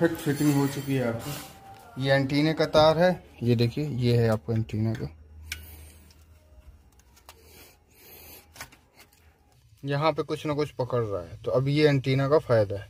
perfect fitting हो चुकी है आपकी ये एंटीने का तार है ये देखिए ये है आपको एंटीना का यहाँ पे कुछ ना कुछ पकड़ रहा है तो अब ये एंटीना का फायदा है